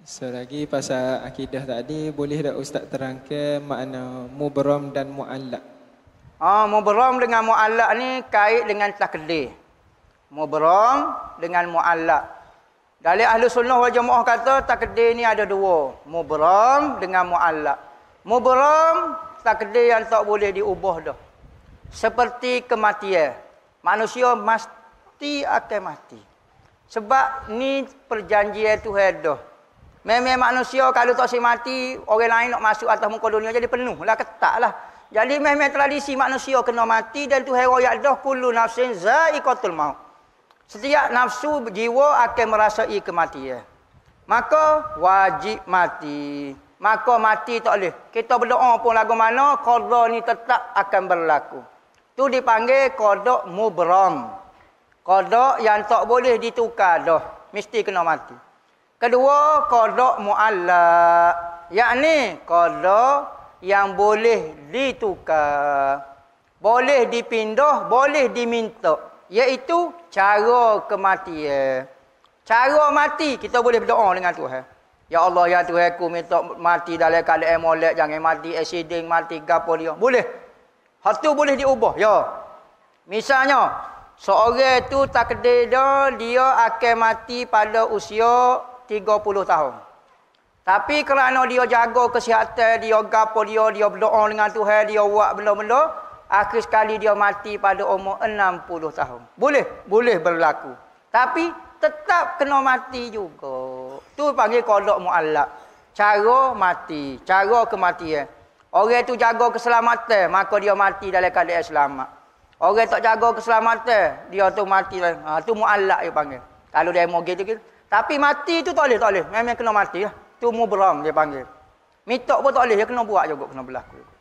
Selagi so, pasal akidah tadi, boleh tak Ustaz terangkan makna mubram dan mu'allak? Oh, mubram dengan mu'allak ni kait dengan takdir. Mubram dengan mu'allak. Dari ahli sunnah wal jamaah kata takdir ni ada dua. Mubram dengan mu'allak. Mubram takdir yang tak boleh diubah dah. Seperti kematian. Manusia mesti akan mati. Sebab ni perjanjian Tuhan dah. Memang manusia kalau tak si mati, orang lain nak masuk atas muka dunia jadi penuh lah, ketak lah. Jadi memang tradisi manusia kena mati dan tu hero yang dah kulu nafsin za'ikotul maut. Setiap nafsu jiwa akan merasai kematian. Maka wajib mati. Maka mati tak boleh. Kita berdoa pun lagu mana, kodo ni tetap akan berlaku. Tu dipanggil kodo mubram. Kodo yang tak boleh ditukar dah. Mesti kena mati. Kedua, kodok mu'allak. Yakni kodok yang boleh ditukar. Boleh dipindah, boleh diminta. Iaitu cara kematian. Cara mati, kita boleh berdoa dengan Tuhan. Ya Allah, ya Tuhan, aku minta mati dalam keadaan molek. Jangan mati, eksiden, mati, gapo Boleh. Hal itu boleh diubah. Ya. Misalnya, seorang itu takdir dia, dia akan mati pada usia 30 tahun. Tapi kerana dia jaga kesihatan, dia gapo dia, dia berdoa dengan Tuhan, dia buat belo-belo, akhir sekali dia mati pada umur 60 tahun. Boleh, boleh berlaku. Tapi tetap kena mati juga. Tu panggil kodok muallak. Cara mati, cara kematian. Orang tu jaga keselamatan, maka dia mati dalam keadaan selamat. Orang tak jaga keselamatan, dia tu mati. Ha, tu muallak dia panggil. Kalau dia mau gitu-gitu. Tapi mati tu tak boleh, tak boleh. Memang kena mati lah. Tu mubram dia panggil. Mitok pun tak boleh, dia kena buat juga, kena berlaku juga.